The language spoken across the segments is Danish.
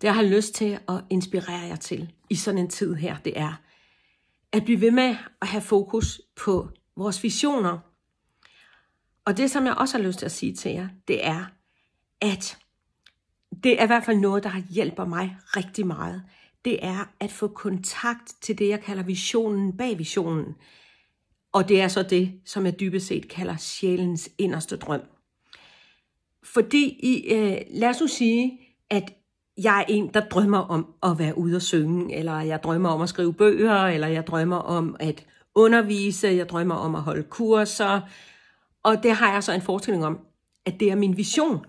det jeg har lyst til at inspirere jer til i sådan en tid her, det er at blive ved med at have fokus på vores visioner. Og det, som jeg også har lyst til at sige til jer, det er, at det er i hvert fald noget, der hjælper mig rigtig meget. Det er at få kontakt til det, jeg kalder visionen bag visionen. Og det er så det, som jeg dybest set kalder sjælens inderste drøm. Fordi, i, øh, lad os nu sige, at jeg er en, der drømmer om at være ude og synge, eller jeg drømmer om at skrive bøger, eller jeg drømmer om at undervise, jeg drømmer om at holde kurser. Og det har jeg så en forestilling om, at det er min vision.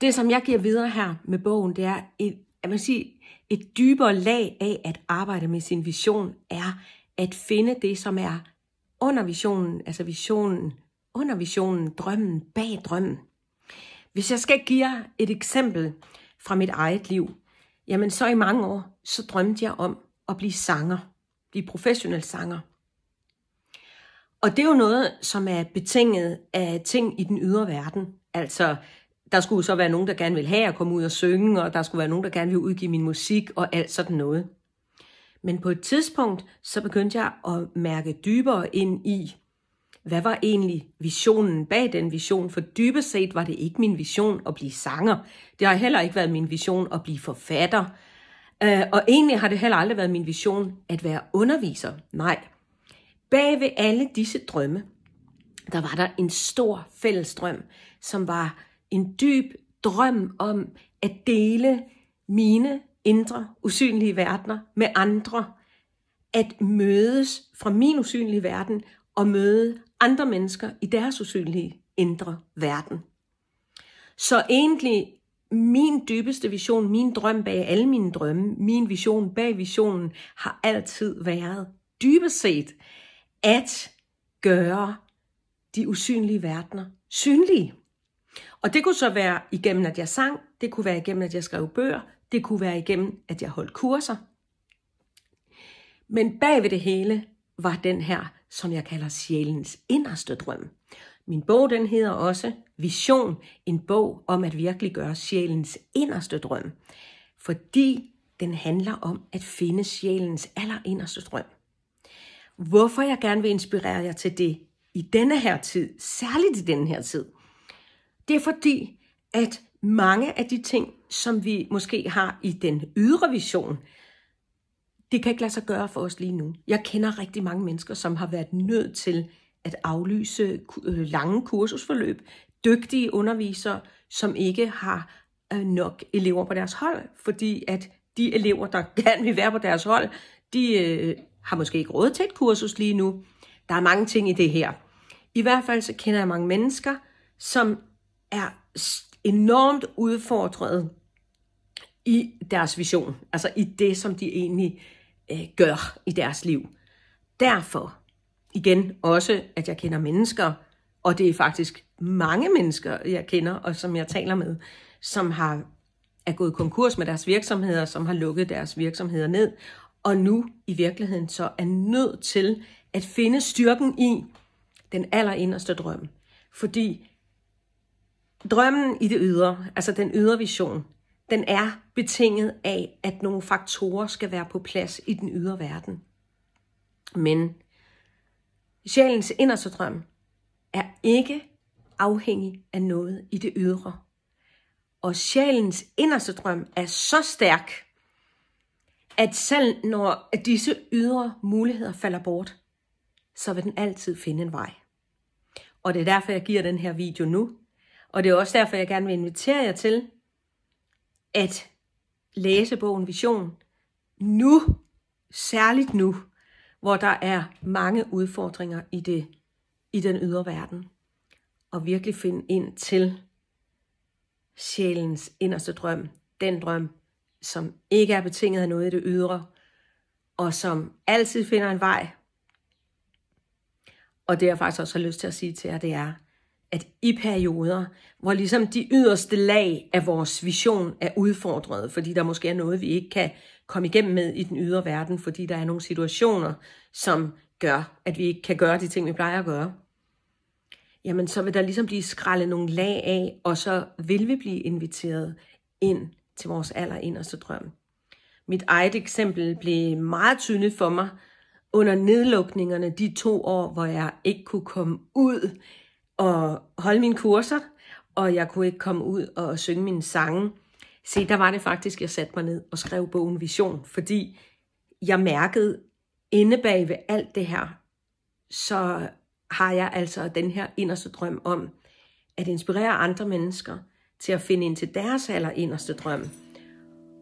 Det, som jeg giver videre her med bogen, det er et, at man siger, et dybere lag af at arbejde med sin vision, er at finde det, som er under visionen, altså visionen, under visionen, drømmen, bag drømmen. Hvis jeg skal give jer et eksempel, fra mit eget liv, jamen så i mange år, så drømte jeg om at blive sanger, blive professionel sanger. Og det er jo noget, som er betinget af ting i den ydre verden. Altså, der skulle så være nogen, der gerne vil have at komme ud og synge, og der skulle være nogen, der gerne vil udgive min musik og alt sådan noget. Men på et tidspunkt, så begyndte jeg at mærke dybere ind i, hvad var egentlig visionen bag den vision? For dybest set var det ikke min vision at blive sanger. Det har heller ikke været min vision at blive forfatter. Øh, og egentlig har det heller aldrig været min vision at være underviser. Nej. Bag ved alle disse drømme, der var der en stor fælles drøm, som var en dyb drøm om at dele mine indre usynlige verdener med andre. At mødes fra min usynlige verden og møde andre mennesker i deres usynlige indre verden. Så egentlig min dybeste vision, min drøm bag alle mine drømme, min vision bag visionen har altid været dybest set at gøre de usynlige verdener synlige. Og det kunne så være igennem, at jeg sang, det kunne være igennem, at jeg skrev bøger, det kunne være igennem, at jeg holdt kurser. Men bag ved det hele var den her som jeg kalder sjælens inderste drøm. Min bog den hedder også Vision, en bog om at virkelig gøre sjælens inderste drøm, fordi den handler om at finde sjælens allerinderste drøm. Hvorfor jeg gerne vil inspirere jer til det i denne her tid, særligt i denne her tid, det er fordi, at mange af de ting, som vi måske har i den ydre vision, det kan ikke lade sig gøre for os lige nu. Jeg kender rigtig mange mennesker, som har været nødt til at aflyse øh, lange kursusforløb. Dygtige undervisere, som ikke har øh, nok elever på deres hold, fordi at de elever, der gerne vil være på deres hold, de øh, har måske ikke råd til et kursus lige nu. Der er mange ting i det her. I hvert fald så kender jeg mange mennesker, som er enormt udfordret i deres vision, altså i det, som de egentlig øh, gør i deres liv. Derfor, igen også, at jeg kender mennesker, og det er faktisk mange mennesker, jeg kender, og som jeg taler med, som har er gået konkurs med deres virksomheder, som har lukket deres virksomheder ned, og nu i virkeligheden så er nødt til at finde styrken i den allerinderste drøm. Fordi drømmen i det ydre, altså den ydre vision, den er betinget af, at nogle faktorer skal være på plads i den ydre verden. Men sjælens inderste drøm er ikke afhængig af noget i det ydre. Og sjælens inderste drøm er så stærk, at selv når disse ydre muligheder falder bort, så vil den altid finde en vej. Og det er derfor, jeg giver den her video nu. Og det er også derfor, jeg gerne vil invitere jer til, at læse bogen Vision nu, særligt nu, hvor der er mange udfordringer i, det, i den ydre verden. Og virkelig finde ind til sjælens inderste drøm, den drøm, som ikke er betinget af noget i det ydre, og som altid finder en vej. Og det jeg faktisk også har lyst til at sige til jer, det er, at i perioder, hvor ligesom de yderste lag af vores vision er udfordret, fordi der måske er noget, vi ikke kan komme igennem med i den ydre verden, fordi der er nogle situationer, som gør, at vi ikke kan gøre de ting, vi plejer at gøre, jamen så vil der ligesom blive skrællet nogle lag af, og så vil vi blive inviteret ind til vores allerinderste drøm. Mit eget eksempel blev meget tydeligt for mig under nedlukningerne de to år, hvor jeg ikke kunne komme ud og holde mine kurser, og jeg kunne ikke komme ud og synge mine sange. Se, der var det faktisk, jeg satte mig ned og skrev bogen Vision, fordi jeg mærkede inde bag ved alt det her, så har jeg altså den her inderste drøm om at inspirere andre mennesker til at finde ind til deres aller inderste drøm.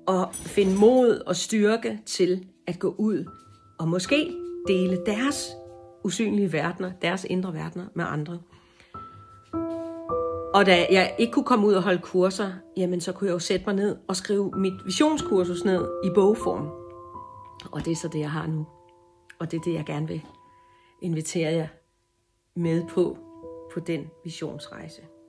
Og finde mod og styrke til at gå ud og måske dele deres usynlige verdener, deres indre verdener med andre. Og da jeg ikke kunne komme ud og holde kurser, jamen så kunne jeg jo sætte mig ned og skrive mit visionskursus ned i bogform. Og det er så det, jeg har nu. Og det er det, jeg gerne vil invitere jer med på, på den visionsrejse.